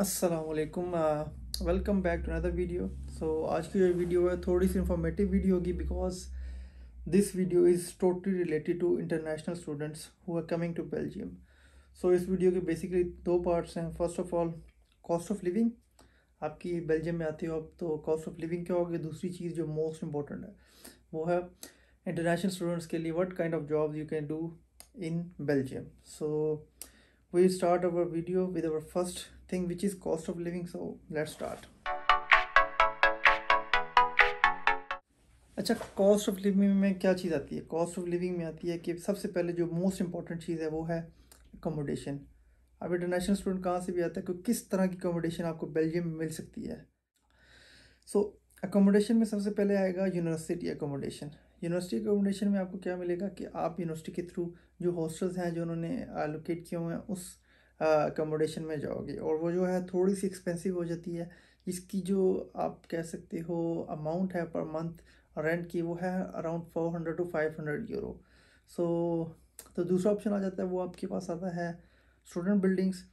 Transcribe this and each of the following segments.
असलकुम welcome back to another video so आज की जो वीडियो है थोड़ी सी इंफॉर्मेटिव वीडियो होगी because this video is totally related to international students who are coming to Belgium so इस वीडियो के बेसिकली दो पार्ट्स हैं first of all cost of living आपकी बेल्जियम में आते हो आप तो कॉस्ट ऑफ लिविंग क्या होगी दूसरी चीज़ जो मोस्ट इंपॉर्टेंट है वो है इंटरनेशनल स्टूडेंट्स के लिए what kind of job you can do in Belgium so we start our video with our first thing which is cost of living so let's start अच्छा कॉस्ट ऑफ लिविंग में क्या चीज़ आती है cost of living में आती है कि सबसे पहले जो मोस्ट इंपॉर्टेंट चीज़ है वो है अकोमोडेशन अब इंटरनेशनल स्टूडेंट कहाँ से भी आता है कि किस तरह की अकोमोडेशन आपको बेल्जियम में मिल सकती है सो so, अकोमोडेशन में सबसे पहले आएगा यूनिवर्सिटी अकोमोडेशन यूनिवर्सिटी अकोमोडेशन में आपको क्या मिलेगा कि आप यूनिवर्सिटी के थ्रू जो हॉस्टल्स हैं जो उन्होंने एलोकेट किए हुए हैं उस अकोमोडेशन में जाओगे और वो जो है थोड़ी सी एक्सपेंसिव हो जाती है इसकी जो आप कह सकते हो अमाउंट है पर मंथ रेंट की वो है around four hundred to five hundred euro so तो दूसरा ऑप्शन आ जाता है वो आपके पास आता है स्टूडेंट बिल्डिंग्स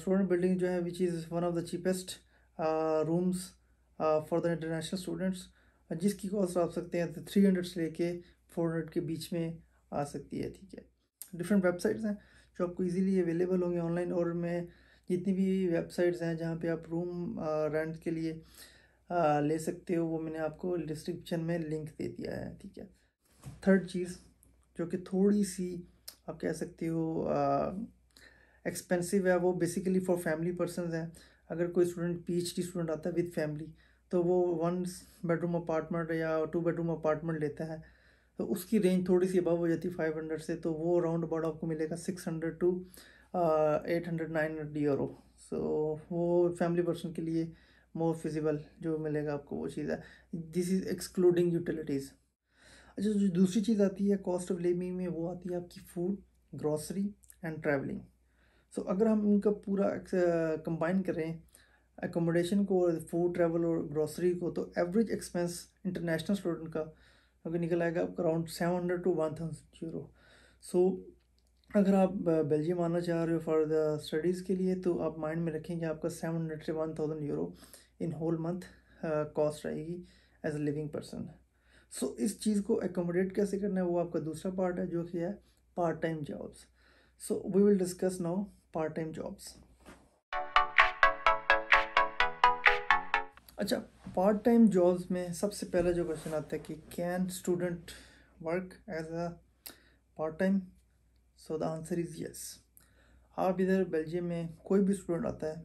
स्टूडेंट बिल्डिंग जो है which is one of the cheapest rooms for the international students जिसकी कॉस्ट आप सकते हैं थ्री हंड्रेड से लेके फोर हंड्रेड के बीच में आ सकती है ठीक है डिफरेंट वेबसाइट्स हैं जो आपको इजीली अवेलेबल होंगे ऑनलाइन और मैं जितनी भी वेबसाइट्स हैं जहाँ पे आप रूम रेंट के लिए ले सकते हो वो मैंने आपको डिस्क्रिप्शन में लिंक दे दिया है ठीक है थर्ड चीज़ जो कि थोड़ी सी आप कह सकते हो एक्सपेंसिव है वो बेसिकली फॉर फैमिली पर्सन हैं अगर कोई स्टूडेंट पीएचडी स्टूडेंट आता है विद फैमिली तो वो वन बेडरूम अपार्टमेंट या टू बेडरूम अपार्टमेंट लेता है तो उसकी रेंज थोड़ी सी अबव हो जाती है फाइव हंड्रेड से तो वो राउंड अबाउट आपको मिलेगा six hundred to eight hundred nine hundred euro so वो फैमिली पर्सन के लिए मोर फिजिबल जो मिलेगा आपको वो चीज़ है दिस इज़ एक्सक्लूडिंग यूटिलिटीज़ अच्छा जो दूसरी चीज़ आती है कॉस्ट ऑफ लिविंग में वो आती है आपकी food grocery and travelling so अगर हम इनका पूरा कंबाइन करें एकोमोडेशन को फूड ट्रैवल और ग्रॉसरी को तो एवरेज एक्सपेंस इंटरनेशनल स्टूडेंट का अभी निकल आएगा आपका around seven hundred to one thousand euro so अगर आप बेल्जियम आना चाह रहे हो फॉर द स्टडीज़ के लिए तो आप माइंड में रखें कि आपका सेवन हंड्रेड से one thousand euro in whole month cost आएगी as a living person so इस चीज़ को एकोमोडेट कैसे करना है वो आपका दूसरा पार्ट है जो कि है part time jobs so we will discuss now part time jobs अच्छा पार्ट टाइम जॉब्स में सबसे पहला जो क्वेश्चन आता है कि can student work as a part time so the answer is yes आप इधर बेल्जियम में कोई भी स्टूडेंट आता है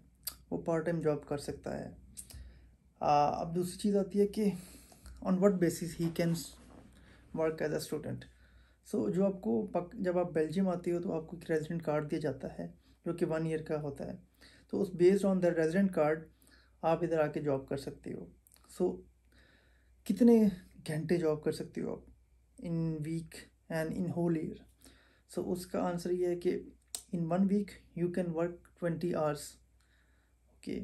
वो पार्ट टाइम जॉब कर सकता है आ, अब दूसरी चीज़ आती है कि on what basis he can work as a student so जो आपको पक, जब आप बेल्जियम आते हो तो आपको एक रेजिडेंट कार्ड दिया जाता है जो कि वन ईयर का होता है तो उस based on the resident card आप इधर आके जॉब कर सकते हो सो so, कितने घंटे जॉब कर सकते हो आप in week and in whole year so उसका आंसर ये है कि in one week you can work twenty hours okay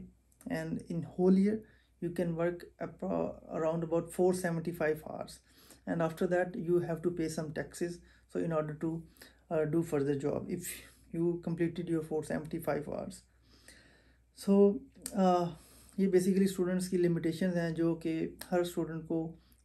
and in whole year you can work around about four seventy five hours and after that you have to pay some taxes so in order to do further job if you completed your four seventy five hours so ये basically students की limitation हैं जो कि हर student को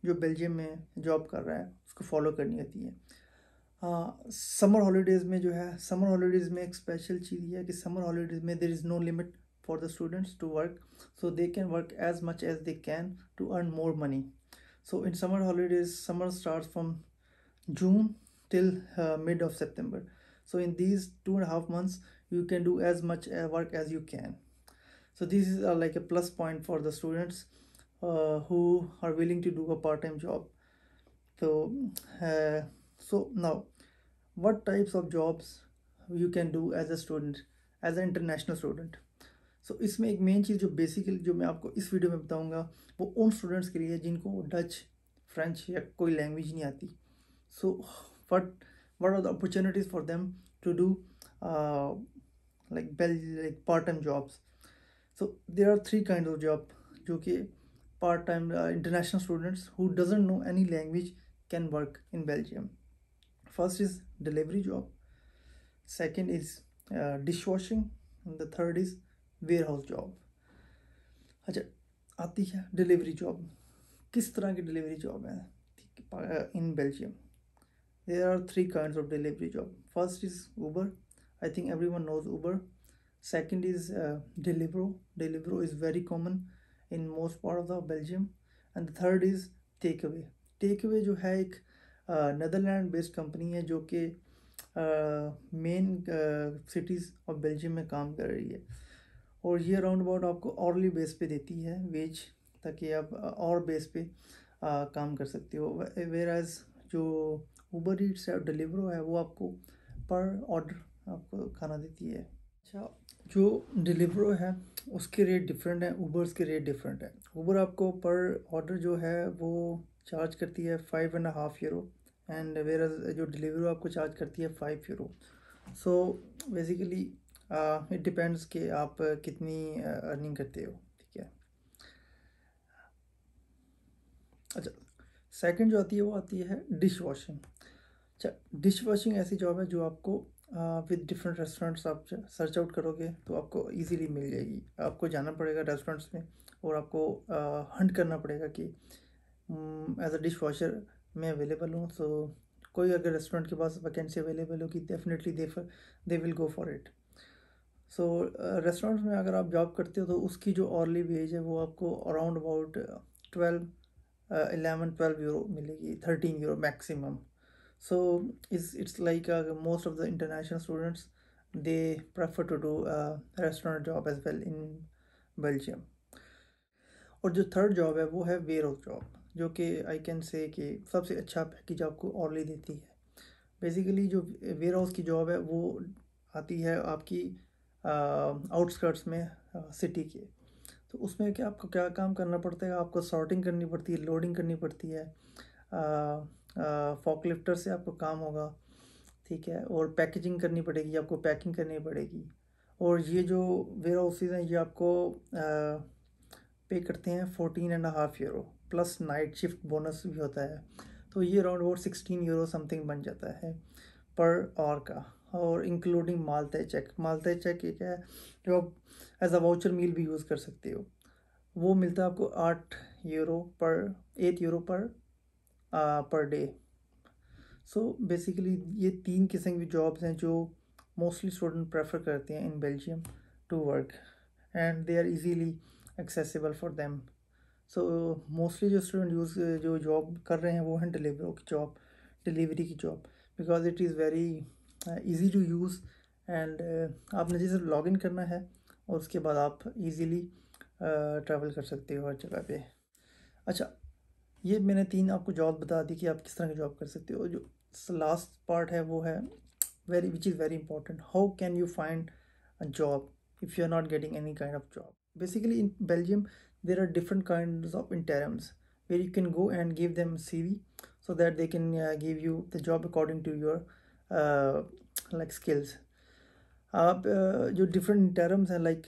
जो Belgium में job कर रहा है उसको फॉलो करनी होती है समर हॉलीडेज़ में जो है समर हॉलीडेज़ में एक स्पेशल चीज़ ये है कि समर हॉलीडेज़ में there is no limit for the students to work so they can work as much as they can to earn more money so in summer holidays summer start from June till mid of September so in these two and half months you can do as much work as you can so this is uh, like a plus point for the students uh, who are willing to do a part-time job so uh, so now what types of jobs you can do as a student as an international student so isme ek main cheez jo basically jo main aapko is video mein bataunga wo un students ke liye hai jinko dutch french ya koi language nahi aati so what what are the opportunities for them to do like part time jobs so there are three kinds of job okay part time uh, international students who doesn't know any language can work in Belgium first is delivery job second is uh, dishwashing and the third is warehouse job आती है delivery job किस तरह की delivery job है uh, in Belgium there are three kinds of delivery job first is Uber I think everyone knows Uber second is uh, Deliveroo Deliveroo is very common in most part of the Belgium and the third is Takeaway Takeaway जो है एक Netherlands based company है जो कि main cities of Belgium में काम कर रही है और ये राउंड अबाउट आपको ऑरली बेस पे देती है वेज ताकि आप और uh, बेस पे आ, uh, काम कर सकते हो वेर एज जो ऊबर ईट्स है डिलीवरो है वो आपको पर ऑर्डर आपको खाना देती है अच्छा जो डिलीवरो है उसके रेट डिफरेंट है ऊबर्स के रेट डिफरेंट है ऊबर आपको पर ऑर्डर जो है वो चार्ज करती है five and half euro and where जो डिलीवर आपको चार्ज करती है five euro so basically it depends कि आप कितनी अर्निंग uh, करते हो ठीक है अच्छा सेकंड जो आती है वो आती है डिश वॉशिंग अच्छा डिश वॉशिंग ऐसी जॉब है जो आपको विद डिफरेंट रेस्टोरेंट्स आप सर्च आउट करोगे तो आपको इजीली मिल जाएगी आपको जाना पड़ेगा रेस्टोरेंट्स में और आपको हंट करना पड़ेगा कि एज अ डिश वॉशर मैं अवेलेबल हूँ सो कोई अगर रेस्टोरेंट के पास वैकेंसी अवेलेबल होगी definitely they they will go for it so restaurants में अगर आप जॉब करते हो तो उसकी जो ऑर्ली वेज है वो आपको around about twelve eleven twelve euro मिलेगी thirteen euro maximum so is it's like uh, most of the international students they prefer to do a restaurant job as well in belgium और जो third job है वो है house job जो कि I can say कि सबसे अच्छा पैकेज आपको ऑर्ली देती है बेसिकली जो वेयर हाउस की जॉब है वो आती है आपकी आउटस्कर्ट्स में आ, सिटी के तो उसमें क्या आपको क्या काम करना पड़ता है आपको सॉर्टिंग करनी पड़ती है लोडिंग करनी पड़ती है आ, फॉक लिफ्टर से आपको काम होगा ठीक है और पैकेजिंग करनी पड़ेगी आपको पैकिंग करनी पड़ेगी और ये जो वेयर हाउसेज हैं ये आपको पे करते हैं fourteen and half euro plus night shift bonus भी होता है तो ये अराउंड वो सिक्सटीन यूरो समथिंग बन जाता है पर आवर का और इंक्लूडिंग मालते चेक मालते चेक एक है जो आप एज अ वाउचर मील भी यूज़ कर सकते हो वो मिलता है आपको आठ यूरो पर एट यूरो पर पर डे सो बेसिकली ये तीन किस्म की जॉब्स हैं जो मोस्टली स्टूडेंट प्रेफर करते हैं in Belgium to work and they are easily accessible for them so mostly जो स्टूडेंट यूज़ जो जॉब कर रहे हैं वो हैं डिलीवरों की जॉब डिलीवरी की job because it is very easy to use and आपने जैसे लॉग इन करना है और उसके बाद आप इजीली ट्रैवल uh, कर सकते हो हर जगह पे अच्छा ये मैंने तीन आपको जॉब बता दी कि आप किस तरह की जॉब कर सकते हो जो लास्ट पार्ट है वो है very which is very important how can you find a job if you are not getting any kind of job basically in Belgium there are different kind of interims where you can go and give them C V so that they can give you the job according to your like skills आप uh, जो different terms हैं like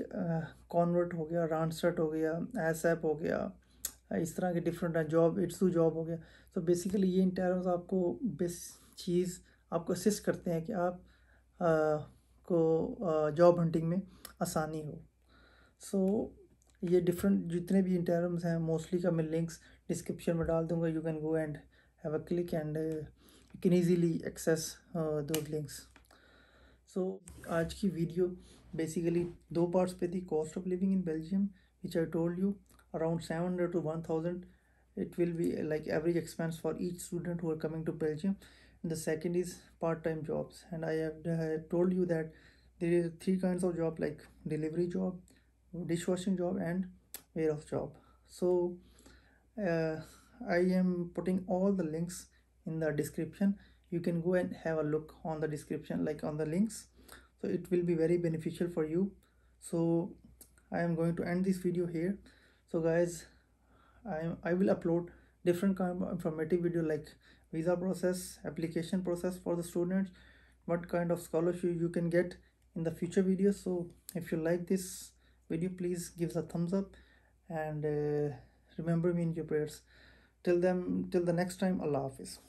convert uh, हो गया रानसर्ट हो गया S हो गया इस तरह के different job it's two job हो गया सो so बेसिकली ये इन टर्म्स आपको बेस चीज़ आपको असिस्ट करते हैं कि आप आ, को जॉब हंटिंग में आसानी हो सो so, ये डिफरेंट जितने भी इन टर्म्स हैं मोस्टली का मैं लिंक्स डिस्क्रिप्शन में डाल दूँगा you can go and have a click and can easily access दो लिंक्स सो आज की वीडियो बेसिकली दो पार्ट्स पे थी cost of living in Belgium which I told you around 700 to 1000 it will be uh, like average expense for each student who are coming to Belgium and the second is part-time jobs and I have told you that there is three kinds of job like delivery job dishwashing job and warehouse job so uh, I am putting all the links in the description you can go and have a look on the description like on the links so it will be very beneficial for you so i am going to end this video here so guys i i will upload different kind of informative video like visa process application process for the students what kind of scholarship you can get in the future videos so if you like this video please give us a thumbs up and uh, remember me in your prayers till them till the next time allah hafiz